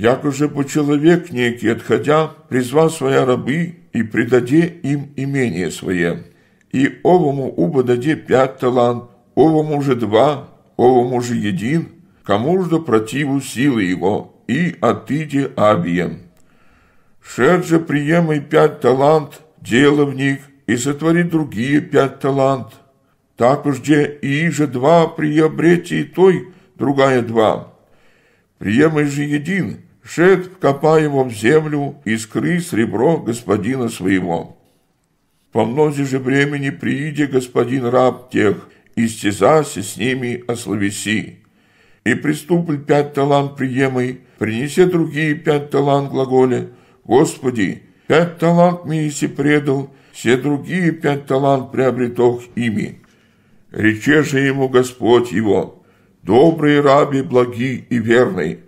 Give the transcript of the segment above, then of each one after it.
як уже по человек некий, отходя, призвал своя рабы и предаде им имение свое. И овому даде пять талант, овому же два, овому же един, кому же противу силы его, и отыде абием. Шед же приемай пять талант, дело в них, и сотвори другие пять талант. Так уж где и же два приобрети и той, другая два. Приемай же един, шед, копай его в землю, и искры сребро господина своего. Помнози же времени прииде господин раб тех, и стезаси с ними ословеси. И приступль пять талант приемой, принесе другие пять талант глаголе, Господи, пять талант мне иси предал, все другие пять талант приобретох ими. Рече же ему Господь его, добрый раби, благи и верный,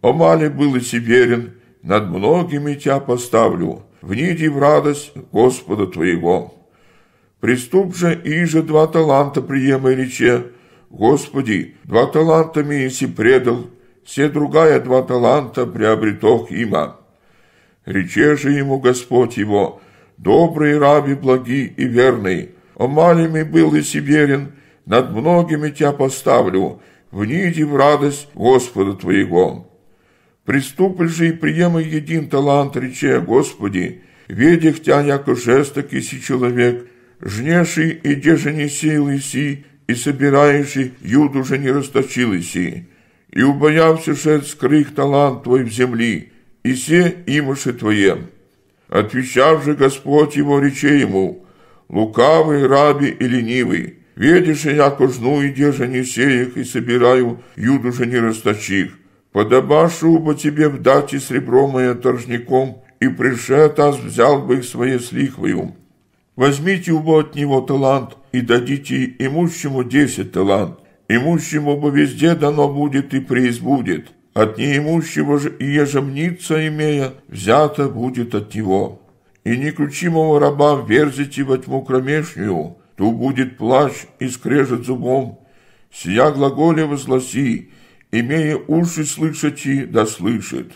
о Омали был и сиберен, над многими тебя поставлю, вниди в радость Господа твоего. Приступ же иже два таланта приемай рече, Господи, два таланта ми си предал, все другая два таланта приобретох има. Рече же ему Господь его, добрый раби, благи и верный, О омалими был и сиберен, над многими тебя поставлю, вниди в радость Господа твоего. Приступить же и приєми един талант рече Господи, ведях тя яко жесток си человек, жнеший и деже не силы си, и собирающий юду же не расточилы си. И убоявся же скрых талант твой в земли, и все имаше твое. Отвечав же Господь его рече ему, лукавый, раби и ленивый, ведешь, яко жну и деже не сеях, и собираю, юду же не расточих подобашу бы тебе вдать и сребром и торжником, и пришед аз взял бы их свое с лихвою. Возьмите убо от него талант и дадите имущему десять талант. Имущему бы везде дано будет и преизбудет. От неимущего же и ежемница имея, взято будет от него. И неключимого раба верзите во тьму кромешнюю, ту будет плащ и скрежет зубом. Сия глаголе возгласи, имея уши слышать и да слышит.